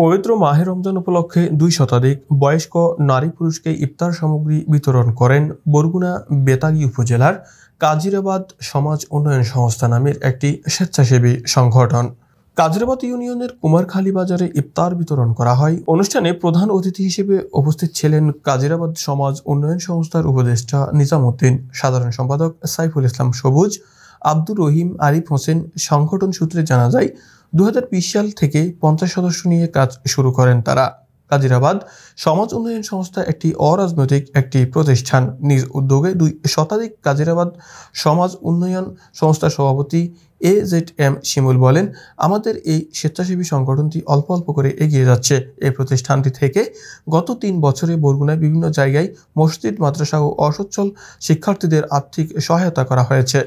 পবিত্র মাহের রমজান উপলক্ষে দুই শতাধিক বয়স্ক নারী পুরুষকে ইফতার সামগ্রী বিতরণ করেন বরগুনা বেতাগী উপজেলার কাজিরাবাদ সমাজ উন্নয়ন সংস্থা নামের একটি স্বেচ্ছাসেবী সংগঠন কাজিরাবাদ ইউনিয়নের কুমারখালী বাজারে ইফতার বিতরণ করা হয় অনুষ্ঠানে প্রধান অতিথি হিসেবে উপস্থিত ছিলেন কাজিরাবাদ সমাজ উন্নয়ন সংস্থার উপদেষ্টা নিজামুদ্দিন সাধারণ সম্পাদক সাইফুল ইসলাম সবুজ আব্দুর রহিম আরিফ হোসেন সংগঠন সূত্রে জানা যায় দু সাল থেকে পঞ্চাশ সদস্য নিয়ে কাজ শুরু করেন তারা কাজিরাবাদ সমাজ উন্নয়ন সংস্থা একটি অরাজনৈতিক একটি প্রতিষ্ঠান নিজ উদ্যোগে দুই শতাধিক কাজিরাবাদ সমাজ উন্নয়ন সংস্থা সভাপতি এ জেড এম শিমুল বলেন আমাদের এই স্বেচ্ছাসেবী সংগঠনটি অল্প অল্প করে এগিয়ে যাচ্ছে এই প্রতিষ্ঠানটি থেকে গত তিন বছরে বরগুনায় বিভিন্ন জায়গায় মসজিদ মাদ্রাসা ও অসচ্ছল শিক্ষার্থীদের আর্থিক সহায়তা করা হয়েছে